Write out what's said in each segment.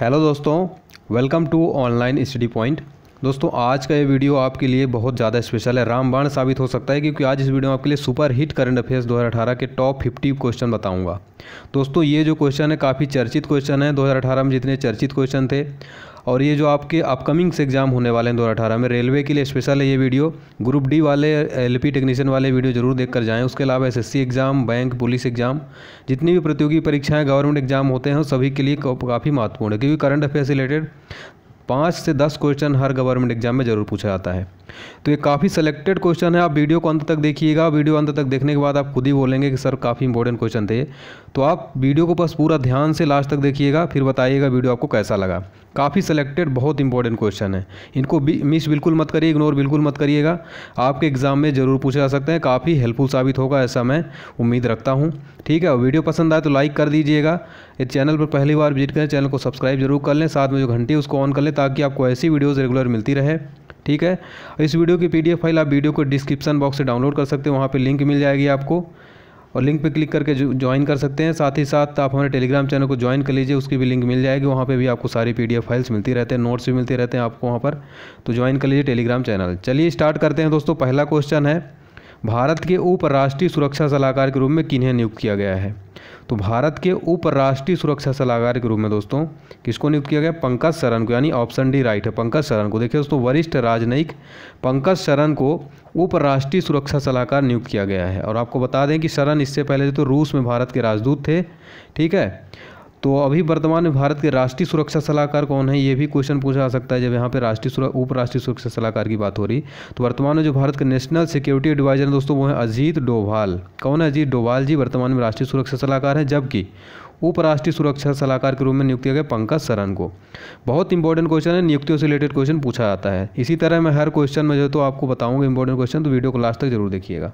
hello दोस्तों welcome to online study point दोस्तों आज का ये वीडियो आपके लिए बहुत ज़्यादा स्पेशल है रामबाण साबित हो सकता है क्योंकि आज इस वीडियो में आपके लिए सुपर हिट करंट अफेयर्स 2018 के टॉप 50 क्वेश्चन बताऊंगा दोस्तों ये जो क्वेश्चन है काफ़ी चर्चित क्वेश्चन है 2018 में जितने चर्चित क्वेश्चन थे और ये जो आपके अपकमिंग से एग्ज़ाम होने वाले हैं दो हज़ार में रेलवे के लिए स्पेशल है ये वीडियो ग्रुप डी वाले एल टेक्नीशियन वाले वीडियो जरूर देख कर जाएँ उसके अलावा S exam bank police exam जितनी भी प्रतियोगी परीक्षाएँ गवर्नमेंट एग्ज़ाम होते हैं सभी के लिए काफ़ी महत्वपूर्ण है क्योंकि करंट अफेयर से रिलेटेड पाँच से दस क्वेश्चन हर गवर्नमेंट एग्जाम में ज़रूर पूछा जाता है तो ये काफ़ी सेलेक्टेड क्वेश्चन है आप वीडियो को अंत तक देखिएगा वीडियो अंत तक देखने के बाद आप खुद ही बोलेंगे कि सर काफ़ी इंपॉर्टेंट क्वेश्चन थे तो आप वीडियो को बस पूरा ध्यान से लास्ट तक देखिएगा फिर बताइएगा वीडियो आपको कैसा लगा काफ़ी सेलेक्टेड बहुत इंपॉर्टेंट क्वेश्चन है इनको मिस बिल्कुल मत करिए इग्नोर बिल्कुल मत करिएगा आपके एग्ज़ाम में ज़रूर पूछे जा सकते हैं काफ़ी हेल्पफुल साबित होगा ऐसा मैं उम्मीद रखता हूँ ठीक है वीडियो पसंद आए तो लाइक कर दीजिएगा इस चैनल पर पहली बार विजिट करें चैनल को सब्सक्राइब जरूर कर लें साथ में जो घंटी उसको ऑन कर लें ताकि आपको ऐसी वीडियोज़ रेगुलर मिलती रहे ठीक है इस वीडियो की पीडीएफ फाइल आप वीडियो को डिस्क्रिप्शन बॉक्स से डाउनलोड कर सकते हैं वहाँ पर लिंक मिल जाएगी आपको और लिंक पर क्लिक करके ज्वाइन कर सकते हैं साथ ही साथ आप हमारे टेलीग्राम चैनल को ज्वाइन कर लीजिए उसकी भी लिंक मिल जाएगी वहाँ पे भी आपको सारी पीडीएफ फाइल्स मिलती रहते हैं नोट्स भी मिलते रहते हैं आपको वहाँ पर तो ज्वाइन कर लीजिए टेलीग्राम चैनल चलिए स्टार्ट करते हैं दोस्तों पहला क्वेश्चन है भारत के उपराष्ट्रीय सुरक्षा सलाहकार के रूप में किन्हें नियुक्त किया गया है तो भारत के उपराष्ट्रीय सुरक्षा सलाहकार के रूप में दोस्तों किसको नियुक्त किया गया पंकज शरण को यानी ऑप्शन डी राइट है पंकज शरण को देखिए दोस्तों वरिष्ठ राजनयिक पंकज शरण को उपराष्ट्रीय सुरक्षा सलाहकार नियुक्त किया गया है और आपको बता दें कि शरण इससे पहले तो रूस में भारत के राजदूत थे ठीक है तो अभी वर्तमान में भारत के राष्ट्रीय सुरक्षा सलाहकार कौन है ये भी क्वेश्चन पूछा जा सकता है जब यहाँ पे राष्ट्रीय उप उपराष्ट्रीय सुरक्षा सलाहकार की बात हो रही तो वर्तमान में जो भारत के नेशनल सिक्योरिटी एडवाइजर हैं दोस्तों वो हैं अजीत डोभाल कौन है अजीत डोभाल जी वर्तमान में राष्ट्रीय सुरक्षा सलाहकार हैं जबकि उपराष्ट्रीय सुरक्षा सलाहकार के रूप में नियुक्त किया गया पंकज सरन को बहुत इंपॉर्टेंट क्वेश्चन है नियुक्तियों से रिलेटेड क्वेश्चन पूछा जाता है इसी तरह मैं हर क्वेश्चन में जो तो आपको बताऊंगा इंपॉर्टेंट क्वेश्चन तो वीडियो को लास्ट तक जरूर देखिएगा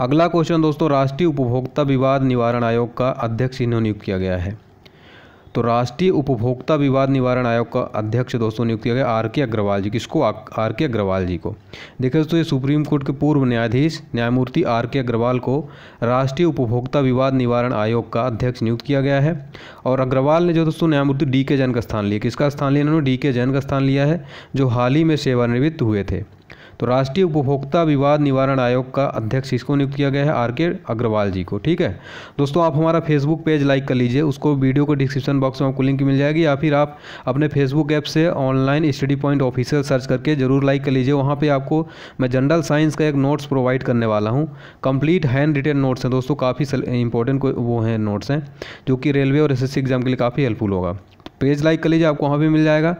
अगला क्वेश्चन दोस्तों राष्ट्रीय उपभोक्ता विवाद निवारण आयोग का अध्यक्ष इन्हें नियुक्त किया गया है तो राष्ट्रीय उपभोक्ता विवाद निवारण आयोग का अध्यक्ष दोस्तों नियुक्त किया गया आर के अग्रवाल जी किसको आर के अग्रवाल जी को देखिए दोस्तों ये सुप्रीम कोर्ट के पूर्व न्यायाधीश न्यायमूर्ति आर के अग्रवाल को राष्ट्रीय उपभोक्ता विवाद निवारण आयोग का अध्यक्ष नियुक्त किया गया है और अग्रवाल ने जो दोस्तों न्यायमूर्ति डी के जैन का स्थान लिया किसका स्थान लिया इन्होंने डी के जैन का स्थान लिया है जो हाल ही में सेवानिवृत्त हुए थे तो राष्ट्रीय उपभोक्ता विवाद निवारण आयोग का अध्यक्ष इसको नियुक्त किया गया है आर के अग्रवाल जी को ठीक है दोस्तों आप हमारा फेसबुक पेज लाइक कर लीजिए उसको वीडियो को डिस्क्रिप्शन बॉक्स में आपको लिंक मिल जाएगी या फिर आप अपने फेसबुक ऐप से online study point official search करके जरूर लाइक कर लीजिए वहाँ पर आपको मैं जनरल साइंस का एक नोट्स प्रोवाइड करने वाला हूँ कंप्लीट हैंड रिटेन नोट्स हैं दोस्तों काफ़ी इंपॉर्टेंट वो हैं नोट्स हैं जो कि रेलवे और एस एग्ज़ाम के लिए काफ़ी हेल्पफुल होगा पेज लाइक कर लीजिए आपको वहाँ भी मिल जाएगा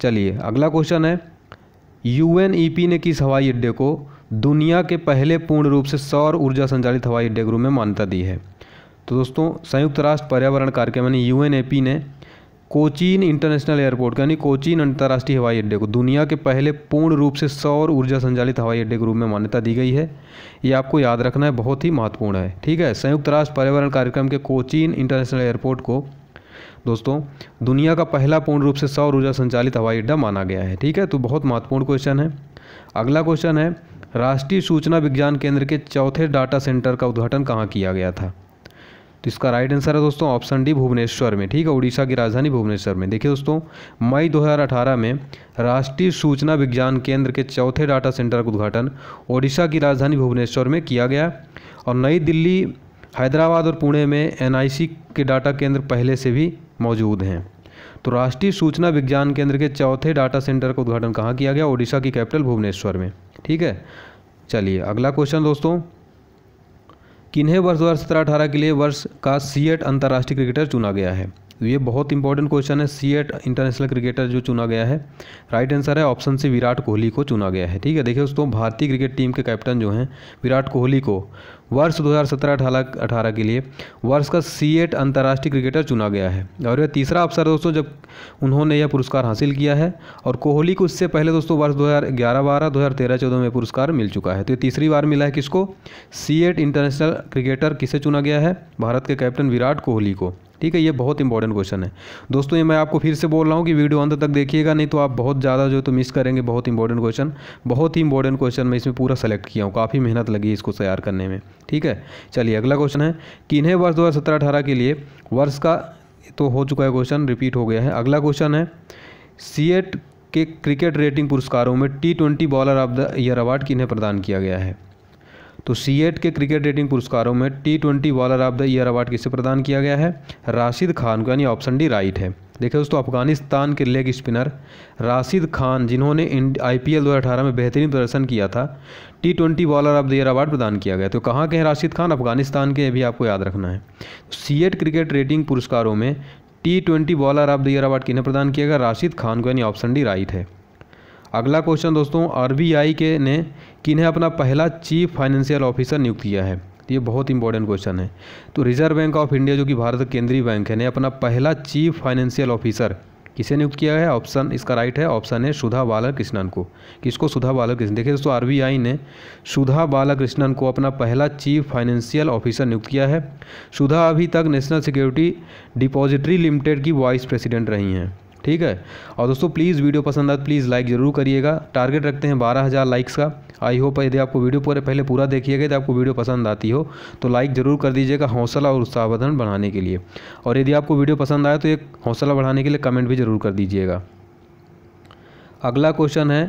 चलिए अगला क्वेश्चन है यूएनईपी e ने किस हवाई अड्डे को दुनिया के पहले पूर्ण रूप से सौर ऊर्जा संचालित हवाई अड्डे के रूप में मान्यता दी है तो दोस्तों संयुक्त राष्ट्र पर्यावरण कार्यक्रम यानी यू ने कोचीन इंटरनेशनल एयरपोर्ट यानी कोचीन अंतर्राष्ट्रीय हवाई अड्डे को दुनिया के पहले पूर्ण रूप से सौर ऊर्जा संचालित हवाई अड्डे के रूप में मान्यता दी गई है ये आपको याद रखना है बहुत ही महत्वपूर्ण है ठीक है संयुक्त राष्ट्र पर्यावरण कार्यक्रम के कोचीन इंटरनेशनल एयरपोर्ट को दोस्तों दुनिया का पहला पूर्ण रूप से सौर ऊर्जा संचालित हवाई अड्डा माना गया है ठीक है तो बहुत महत्वपूर्ण क्वेश्चन है अगला क्वेश्चन है राष्ट्रीय सूचना विज्ञान केंद्र के चौथे डाटा सेंटर का उद्घाटन कहाँ किया गया था तो इसका राइट आंसर है दोस्तों ऑप्शन डी भुवनेश्वर में ठीक है उड़ीसा की राजधानी भुवनेश्वर में देखिए दोस्तों मई 2018 में राष्ट्रीय सूचना विज्ञान केंद्र के चौथे डाटा सेंटर का उद्घाटन ओडिशा की राजधानी भुवनेश्वर में किया गया और नई दिल्ली हैदराबाद और पुणे में एनआईसी के डाटा केंद्र पहले से भी मौजूद हैं तो राष्ट्रीय सूचना विज्ञान केंद्र के चौथे डाटा सेंटर का उद्घाटन कहाँ किया गया ओडिशा की कैपिटल भुवनेश्वर में ठीक है चलिए अगला क्वेश्चन दोस्तों किन्हें वर्ष दो हज़ार सत्रह अठारह के लिए वर्ष का सीएट अंतर्राष्ट्रीय क्रिकेटर चुना गया है तो ये बहुत इंपॉर्टेंट क्वेश्चन है सी एट इंटरनेशनल क्रिकेटर जो चुना गया है राइट आंसर है ऑप्शन सी विराट कोहली को चुना गया है ठीक है देखिए दोस्तों भारतीय क्रिकेट टीम के कैप्टन जो हैं विराट कोहली को वर्ष 2017-18 के लिए वर्ष का सी एट अंतर्राष्ट्रीय क्रिकेटर चुना गया है और यह तीसरा अवसर दोस्तों जब उन्होंने यह पुरस्कार हासिल किया है और कोहली को इससे पहले दोस्तों वर्ष 2011-12, 2013-14 में पुरस्कार मिल चुका है तो ये तीसरी बार मिला है किसको सी एट इंटरनेशनल क्रिकेटर किसे चुना गया है भारत के कैप्टन विराट कोहली को ठीक है ये बहुत इंपॉर्टेंट क्वेश्चन है दोस्तों ये मैं आपको फिर से बोल रहा हूँ कि वीडियो अंत तक देखिएगा नहीं तो आप बहुत ज़्यादा जो तो मिस करेंगे बहुत इंपॉर्टेंट क्वेश्चन बहुत ही इंपॉर्टेंट क्वेश्चन मैं इसमें पूरा सेलेक्ट किया हूँ काफ़ी मेहनत लगी इसको तैयार करने में ठीक है चलिए अगला क्वेश्चन है इन्हें वर्ष दो हज़ार के लिए वर्ष का तो हो चुका है क्वेश्चन रिपीट हो गया है अगला क्वेश्चन है सी के क्रिकेट रेटिंग पुरस्कारों में T twenty bowler of the year award किन्हें प्रदान किया गया है तो एट के क्रिकेट रेटिंग पुरस्कारों में T twenty bowler of the year award किसे प्रदान किया गया है राशिद खान को यानी ऑप्शन डी राइट है देखिए दोस्तों अफगानिस्तान के लेग स्पिनर राशिद खान जिन्होंने आई पी एल दो में बेहतरीन प्रदर्शन किया था T twenty bowler of the year award प्रदान किया गया तो कहाँ के हैं राशिद खान अफगानिस्तान के भी आपको याद रखना है एट क्रिकेट रेटिंग पुरस्कारों में T twenty bowler of the year award किन्हें प्रदान किया गया राशिद खान को यानी ऑप्शन डी राइट है अगला क्वेश्चन दोस्तों आरबीआई के ने किन्हें अपना पहला चीफ फाइनेंशियल ऑफिसर नियुक्त किया है ये बहुत इंपॉर्टेंट क्वेश्चन है तो रिजर्व बैंक ऑफ इंडिया जो कि भारत का केंद्रीय बैंक है ने अपना पहला चीफ फाइनेंशियल ऑफिसर किसे नियुक्त किया है ऑप्शन इसका राइट है ऑप्शन है सुधा बालाकृष्णन को किसको सुधा बालाकृष्णन देखिए दोस्तों आरबीआई ने सुधा बालाकृष्णन को अपना पहला चीफ फाइनेंशियल ऑफिसर नियुक्त किया है सुधा अभी तक नेशनल सिक्योरिटी डिपॉजिटरी लिमिटेड की वाइस प्रेसिडेंट रही हैं ठीक है और दोस्तों प्लीज़ वीडियो पसंद आए प्लीज़ लाइक ज़रूर करिएगा टारगेट रखते हैं बारह हज़ार लाइक्स का आई होप यदि आपको वीडियो पूरे पहले पूरा देखिएगा यदि आपको वीडियो पसंद आती हो तो लाइक ज़रूर कर दीजिएगा हौसला और उत्साहवर्धन बढ़ाने के लिए और यदि आपको वीडियो पसंद आए तो एक हौसला बढ़ाने के लिए कमेंट भी ज़रूर कर दीजिएगा अगला क्वेश्चन है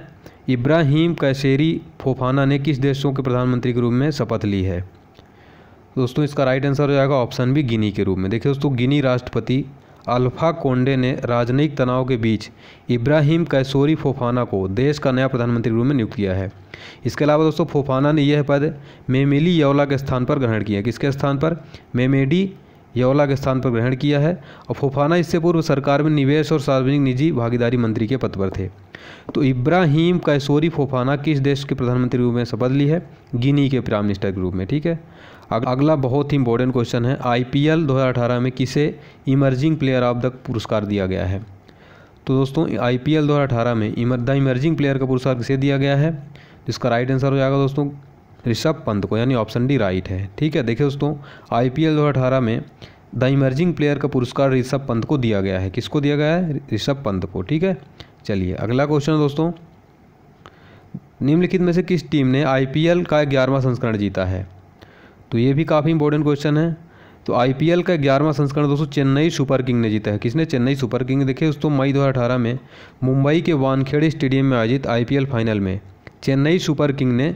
इब्राहिम कैसेरी फोफाना ने किस देशों के प्रधानमंत्री के रूप में शपथ ली है दोस्तों इसका राइट आंसर हो जाएगा ऑप्शन भी गिनी के रूप में देखिए दोस्तों गिनी राष्ट्रपति अल्फा कोंडे ने राजनयिक तनाव के बीच इब्राहिम कैसोरी फोफाना को देश का नया प्रधानमंत्री रूप में नियुक्त किया है इसके अलावा दोस्तों फोफाना ने यह पद मेमेली यौला के स्थान पर ग्रहण किया किसके स्थान पर मेमेडी यौला के स्थान पर ग्रहण किया है और फोफाना इससे पूर्व सरकार में निवेश और सार्वजनिक निजी भागीदारी मंत्री के पद पर थे तो इब्राहिम कैसोरी फोफाना किस देश के प्रधानमंत्री रूप में शपथ ली है गिनी के प्राइम मिनिस्टर के रूप में ठीक है अगला बहुत ही इंपॉर्टेंट क्वेश्चन है आईपीएल 2018 में किसे इमर्जिंग प्लेयर ऑफ द पुरस्कार दिया गया है तो दोस्तों आईपीएल 2018 में इमर द इमर्जिंग प्लेयर का पुरस्कार किसे दिया गया है जिसका राइट आंसर हो जाएगा दोस्तों ऋषभ पंत को यानी ऑप्शन डी राइट है ठीक है देखिए दोस्तों आई पी में द इमर्जिंग प्लेयर का पुरस्कार ऋषभ पंत को दिया गया है किसको दिया गया है ऋषभ पंत को ठीक है चलिए अगला क्वेश्चन दोस्तों निम्नलिखित में से किस टीम ने आईपीएल का ग्यारहवां संस्करण जीता है तो ये भी काफ़ी इंपॉर्टेंट क्वेश्चन है तो आईपीएल का ग्यारहवां संस्करण दोस्तों चेन्नई सुपर किंग ने जीता है किसने चेन्नई सुपर किंग देखे दोस्तों मई 2018 में मुंबई के वानखेड़े स्टेडियम में आयोजित आईपीएल फाइनल में चेन्नई सुपर किंग ने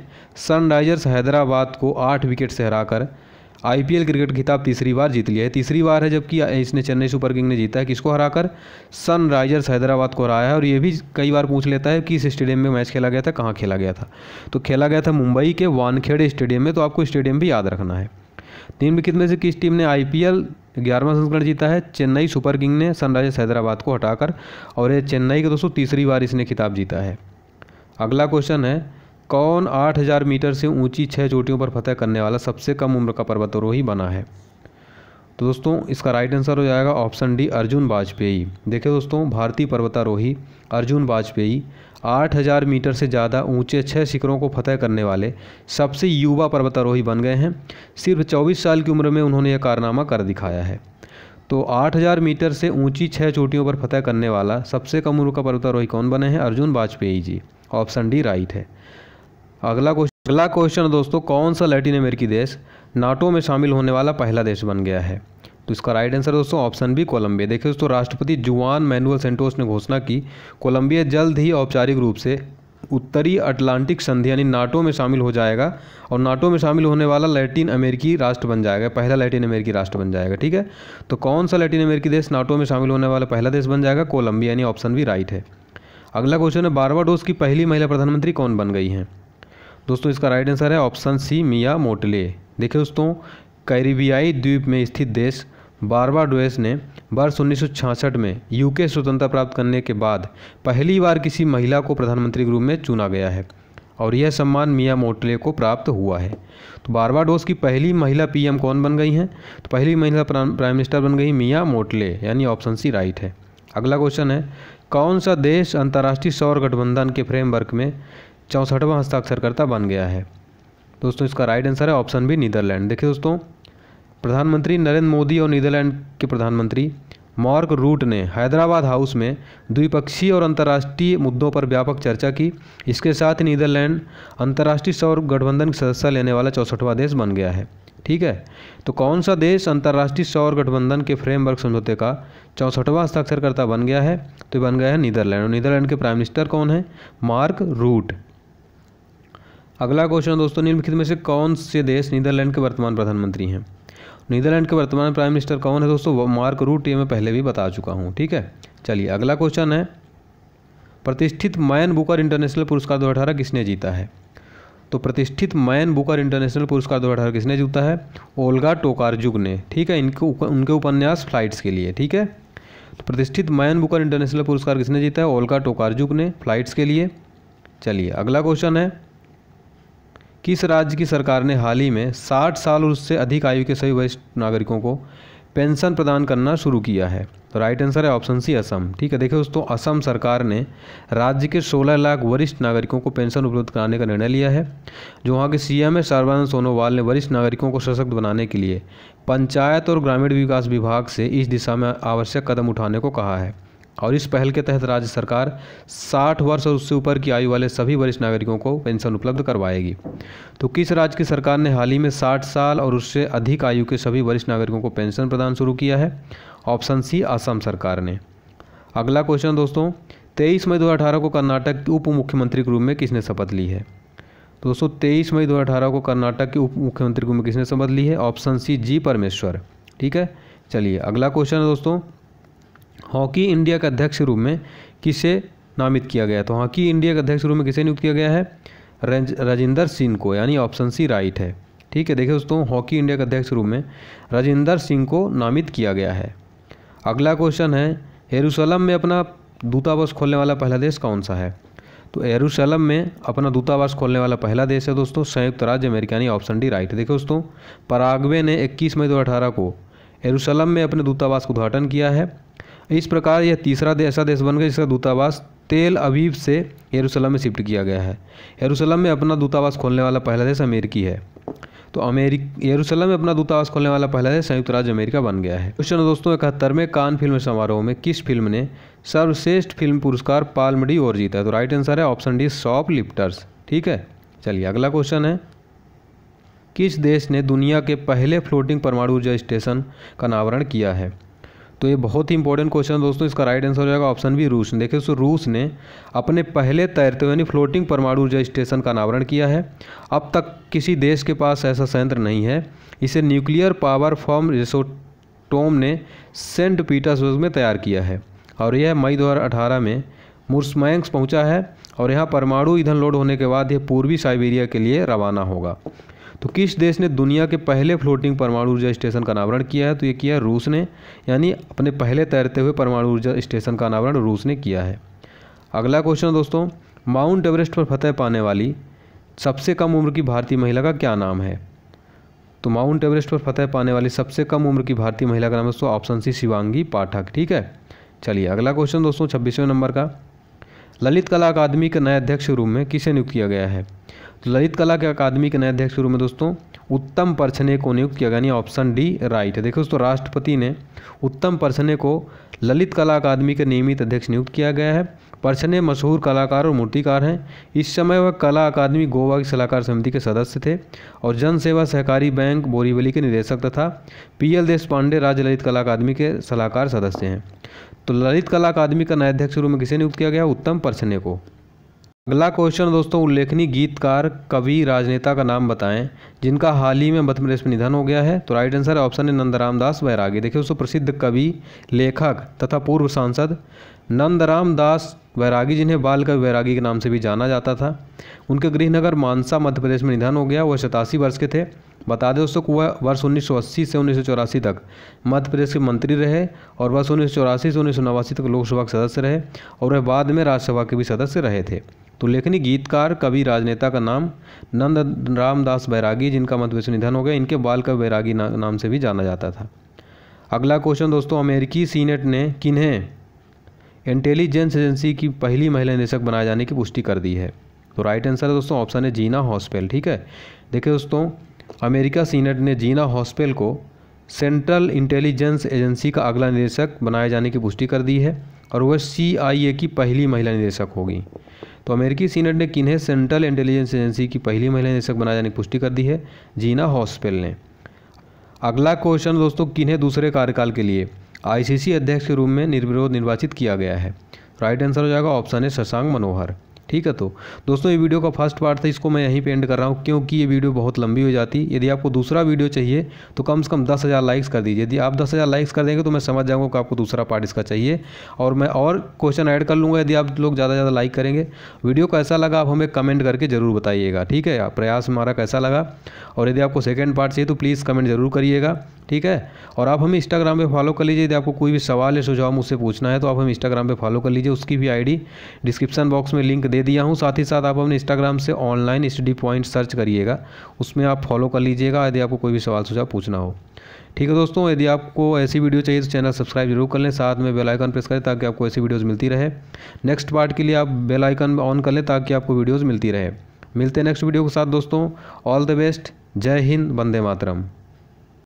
सनराइजर्स हैदराबाद को आठ विकेट से हराकर आईपीएल क्रिकेट खिताब तीसरी बार जीत लिया है तीसरी बार है जबकि इसने चेन्नई सुपर किंग ने जीता है किसको हराकर सनराइजर्स हैदराबाद को हराया है और ये भी कई बार पूछ लेता है कि इस स्टेडियम में मैच खेला गया था कहाँ खेला गया था तो खेला गया था मुंबई के वानखेड़े स्टेडियम में तो आपको स्टेडियम भी याद रखना है निम्नलिखित में से किस टीम ने आई एल ग्यारहवां संस्करण जीता है चेन्नई सुपर किंग ने सनराइजर्स हैदराबाद को हटाकर और ये चेन्नई के दोस्तों तीसरी बार इसने खिताब जीता है अगला क्वेश्चन है कौन 8000 मीटर से ऊंची छः चोटियों पर फतह करने वाला सबसे कम उम्र का पर्वतारोही बना है तो दोस्तों इसका राइट आंसर हो जाएगा ऑप्शन डी अर्जुन वाजपेयी देखिए दोस्तों भारतीय पर्वतारोही अर्जुन वाजपेयी 8000 मीटर से ज़्यादा ऊंचे छः शिखरों को फतह करने वाले सबसे युवा पर्वतारोही बन गए हैं सिर्फ चौबीस साल की उम्र में उन्होंने यह कारनामा कर दिखाया है तो 8000 मीटर से ऊंची छः चोटियों पर फतह करने वाला सबसे कम उम्र का पर्वतारोही कौन बने हैं Arjun Vajpayee ji option D right है अगला क्वेश्चन अगला क्वेश्चन दोस्तों कौन सा लैटिन अमेरिकी देश नाटो में शामिल होने वाला पहला देश बन गया है तो इसका राइट आंसर दोस्तों ऑप्शन बी कोलंबिया देखिए दोस्तों राष्ट्रपति जुआन मैनुअल सेंटोस ने घोषणा की कोलंबिया जल्द ही औपचारिक रूप से उत्तरी अटलांटिक संधि यानी नाटो में शामिल हो जाएगा और नाटो में शामिल होने वाला लैटिन अमेरिकी राष्ट्र बन जाएगा पहला लैटिन अमेरिकी राष्ट्र बन जाएगा ठीक है तो कौन सा लैटिन अमेरिकी देश नाटो में शामिल होने वाला पहला देश बन जाएगा कोलंबिया यानी ऑप्शन भी राइट है अगला क्वेश्चन है बारवाडोस की पहली महिला प्रधानमंत्री कौन बन गई हैं दोस्तों इसका राइट आंसर है ऑप्शन सी मिया मोटले देखिए दोस्तों कैरिबियाई द्वीप में स्थित देश बारबाडोस ने वर्ष उन्नीस में यूके स्वतंत्रता प्राप्त करने के बाद पहली बार किसी महिला को प्रधानमंत्री के रूप में चुना गया है और यह सम्मान मिया मोटले को प्राप्त हुआ है तो बारबाडोस की पहली महिला पीएम कौन बन गई हैं तो पहली महिला प्राइम मिनिस्टर बन गई मिया मोटले यानी ऑप्शन सी राइट है अगला क्वेश्चन है कौन सा देश अंतर्राष्ट्रीय सौर गठबंधन के फ्रेमवर्क में चौंसठवां हस्ताक्षरकर्ता बन गया है दोस्तों इसका राइट आंसर है ऑप्शन बी नीदरलैंड देखिए दोस्तों प्रधानमंत्री नरेंद्र मोदी और नीदरलैंड के प्रधानमंत्री मार्क रूट ने हैदराबाद हाउस में द्विपक्षीय और अंतर्राष्ट्रीय मुद्दों पर व्यापक चर्चा की इसके साथ नीदरलैंड अंतर्राष्ट्रीय सौर गठबंधन का सदस्य लेने वाला चौंसठवां देश बन गया है ठीक है तो कौन सा देश अंतर्राष्ट्रीय सौर गठबंधन के फ्रेमवर्क समझौते का चौंसठवां हस्ताक्षरकर्ता बन गया है तो बन गया है नीदरलैंड और नीदरलैंड के प्राइम मिनिस्टर कौन है मार्क रूट अगला क्वेश्चन दोस्तों निम्नलिखित में से कौन से देश नीदरलैंड के वर्तमान प्रधानमंत्री हैं नीदरलैंड के वर्तमान प्राइम मिनिस्टर कौन है दोस्तों मार्क रूट ये मैं पहले भी बता चुका हूँ ठीक है चलिए अगला क्वेश्चन है प्रतिष्ठित मैन बुकर इंटरनेशनल पुरस्कार दो किसने जीता है तो प्रतिष्ठित मैन बुकर इंटरनेशनल पुरस्कार दो किसने जीता है ओल्गा टोकारजुग ने ठीक है इनके उनके उपन्यास फ्लाइट्स के लिए ठीक है तो प्रतिष्ठित मैन बुकर इंटरनेशनल पुरस्कार किसने जीता है ओल्गा टोकारजुग ने फ्लाइट्स के लिए चलिए अगला क्वेश्चन है किस राज्य की सरकार ने हाल ही में 60 साल और उससे अधिक आयु के सभी वरिष्ठ नागरिकों को पेंशन प्रदान करना शुरू किया है तो राइट आंसर है ऑप्शन सी असम ठीक है देखिए दोस्तों असम सरकार ने राज्य के 16 लाख वरिष्ठ नागरिकों को पेंशन उपलब्ध कराने का निर्णय लिया है जो वहाँ के सीएम है सर्वानंद सोनोवाल ने वरिष्ठ नागरिकों को सशक्त बनाने के लिए पंचायत और ग्रामीण विकास विभाग से इस दिशा में आवश्यक कदम उठाने को कहा है और इस पहल के तहत राज्य सरकार 60 वर्ष और उससे ऊपर की आयु वाले सभी वरिष्ठ नागरिकों को पेंशन उपलब्ध करवाएगी तो किस राज्य की सरकार ने हाल ही में 60 साल और उससे अधिक आयु के सभी वरिष्ठ नागरिकों को पेंशन प्रदान शुरू किया है ऑप्शन सी असम सरकार ने अगला क्वेश्चन दोस्तों तेईस मई दो को कर्नाटक के उप मुख्यमंत्री के रूप में किसने शपथ ली है दोस्तों तेईस मई दो को कर्नाटक के उप मुख्यमंत्री के रूप में किसने शपथ ली है ऑप्शन सी जी परमेश्वर ठीक है चलिए अगला क्वेश्चन है दोस्तों हॉकी इंडिया के अध्यक्ष रूप में किसे नामित किया गया तो हॉकी इंडिया के अध्यक्ष रूप में किसे नियुक्त किया गया है राजेंद्र सिंह को यानी ऑप्शन सी राइट है ठीक है देखिए दोस्तों हॉकी इंडिया के अध्यक्ष रूप में राजेंद्र सिंह को नामित किया गया है अगला क्वेश्चन है एरूशलम में अपना दूतावास खोलने वाला पहला देश कौन सा है तो एरूशलम में अपना दूतावास खोलने वाला पहला देश है दोस्तों संयुक्त राज्य अमेरिका यानी ऑप्शन डी राइट देखिए दोस्तों पराग्वे ने 21 मई 2018 को एरूशलम में अपने दूतावास का उद्घाटन किया है इस प्रकार यह तीसरा देश ऐसा देश बन गया जिसका दूतावास तेल अवीव से यरूशलेम में शिफ्ट किया गया है यरूशलेम में अपना दूतावास खोलने वाला पहला देश अमेरिकी है तो अमेरिक यरूशलेम में अपना दूतावास खोलने वाला पहला देश संयुक्त राज्य अमेरिका बन गया है क्वेश्चन दोस्तों इकहत्तर में कान फिल्म समारोह में किस फिल्म ने सर्वश्रेष्ठ फिल्म पुरस्कार पालमडी और जीता है तो राइट आंसर है ऑप्शन डी शॉप लिफ्टर्स ठीक है चलिए अगला क्वेश्चन है किस देश ने दुनिया के पहले फ्लोटिंग परमाणु ऊर्जा स्टेशन का अनावरण किया है तो ये बहुत ही इंपॉर्टेंट क्वेश्चन दोस्तों इसका राइट आंसर हो जाएगा ऑप्शन बी रूस ने देखिए दोस्तों रूस ने अपने पहले तैरते हुए यानी फ्लोटिंग परमाणु ऊर्जा स्टेशन का अनावरण किया है अब तक किसी देश के पास ऐसा संयंत्र नहीं है इसे न्यूक्लियर पावर फॉर्म रिसोटोम ने सेंट पीटर्सबर्ग में तैयार किया है और यह मई दो में मुर्समैंक्स पहुँचा है और यहाँ परमाणु ईंधन लोड होने के बाद यह पूर्वी साइबेरिया के लिए रवाना होगा तो किस देश ने दुनिया के पहले फ्लोटिंग परमाणु ऊर्जा स्टेशन का अनावरण किया है तो ये किया रूस ने यानी अपने पहले तैरते हुए परमाणु ऊर्जा स्टेशन का अनावरण रूस ने किया है अगला क्वेश्चन दोस्तों माउंट एवरेस्ट पर फतह पाने वाली सबसे कम उम्र की भारतीय महिला का क्या नाम है तो माउंट एवरेस्ट पर फतह पाने वाली सबसे कम उम्र की भारतीय महिला का नाम दोस्तों ऑप्शन सी शिवांगी पाठक ठीक है चलिए अगला क्वेश्चन दोस्तों छब्बीसवें नंबर का ललित कला अकादमी के नए अध्यक्ष रूम में किसे नियुक्त किया गया है ललित कला के अकादमी के नए अध्यक्ष शुरू में दोस्तों उत्तम परछने को नियुक्त किया गया यानी ऑप्शन डी राइट है देखो दोस्तों राष्ट्रपति ने उत्तम परछने को ललित कला अकादमी के नियमित अध्यक्ष नियुक्त किया गया है परछने मशहूर कलाकार और मूर्तिकार हैं इस समय वह कला अकादमी गोवा की सलाहकार समिति के सदस्य थे और जन सेवा सहकारी बैंक बोरीवली के निदेशक तथा पी एल देश पांडे राज्य ललित कला अकादमी के सलाहकार सदस्य हैं तो ललित कला अकादमी का नया अध्यक्ष शुरू में किसे नियुक्त किया गया उत्तम परछने को अगला क्वेश्चन दोस्तों उल्लेखनीय गीतकार कवि राजनेता का नाम बताएं जिनका हाल ही में मध्य प्रदेश में निधन हो गया है तो राइट आंसर ऑप्शन है नंदराम दास वैरागी देखिए उसको प्रसिद्ध कवि लेखक तथा पूर्व सांसद नंदराम दास बैरागी जिन्हें बाल कवि बैरागी के नाम से भी जाना जाता था उनके गृहनगर मानसा मध्य प्रदेश में निधन हो गया वह सतासी वर्ष के थे बता दें दोस्तों वह वर्ष 1980 से उन्नीस तक मध्य प्रदेश के मंत्री रहे और वर्ष उन्नीस से उन्नीस तक लोकसभा के सदस्य रहे और वह बाद में राज्यसभा के भी सदस्य रहे थे तो लेखनी गीतकार कवि राजनेता का नाम नंद रामदास बैरागी जिनका मध्य से निधन हो गया इनके बाल का वैरागी ना, नाम से भी जाना जाता था अगला क्वेश्चन दोस्तों अमेरिकी सीनेट ने किन्हें इंटेलिजेंस एजेंसी की पहली महिला निदेशक बनाए जाने की पुष्टि कर दी है तो राइट आंसर है दोस्तों ऑप्शन है जीना हॉस्पेल ठीक है देखिए दोस्तों अमेरिका सीनेट ने जीना हॉस्पेल को सेंट्रल इंटेलिजेंस एजेंसी का अगला निदेशक बनाए जाने की पुष्टि कर दी है और वह सीआईए की पहली महिला निदेशक होगी तो अमेरिकी सीनेट ने किन्हें सेंट्रल इंटेलिजेंस एजेंसी की पहली महिला निदेशक बनाए जाने की पुष्टि कर दी है जीना हॉस्पेल ने अगला क्वेश्चन दोस्तों किन्हें दूसरे कार्यकाल के लिए आईसीसी अध्यक्ष के रूप में निर्विरोध निर्वाचित किया गया है राइट आंसर हो जाएगा ऑप्शन है शशांक मनोहर ठीक है तो दोस्तों ये वीडियो का फर्स्ट पार्ट था इसको मैं यहीं पे एंड कर रहा हूँ क्योंकि ये वीडियो बहुत लंबी हो जाती यदि आपको दूसरा वीडियो चाहिए तो कम से कम दस हज़ार लाइक्स कर दीजिए यदि आप दस हज़ार लाइक्स कर देंगे तो मैं समझ जाऊँगा कि आपको दूसरा पार्ट इसका चाहिए और मैं और क्वेश्चन ऐड कर लूँगा यदि आप लोग ज़्यादा से ज़्यादा लाइक करेंगे वीडियो कैसा लगा आप हमें कमेंट करके ज़रूर बताइएगा ठीक है प्रयास हमारा कैसा लगा और यदि आपको सेकेंड पार्ट चाहिए तो प्लीज़ कमेंट ज़रूर करिएगा ठीक है और आप हमें इंस्टाग्राम पे फॉलो कर लीजिए यदि आपको कोई भी सवाल या सुझाव मुझसे पूछना है तो आप हमें इंस्टाग्राम पे फॉलो कर लीजिए उसकी भी आईडी डिस्क्रिप्शन बॉक्स में लिंक दे दिया हूँ साथ ही साथ आप अपने इंस्टाग्राम से ऑनलाइन स्टडी पॉइंट सर्च करिएगा उसमें आप फॉलो कर लीजिएगा यदि आपको कोई भी सवाल सुझाव पूछना हो ठीक है दोस्तों यदि आपको ऐसी वीडियो चाहिए तो चैनल सब्सक्राइब जरूर कर लें साथ में बेल आइकन प्रेस करें ताकि आपको ऐसी वीडियोस मिलती रहे नेक्स्ट पार्ट के लिए आप बेल आइकन ऑन कर लें ताकि आपको वीडियोस मिलती रहे मिलते हैं नेक्स्ट वीडियो के साथ दोस्तों ऑल द बेस्ट जय हिंद वंदे मातरम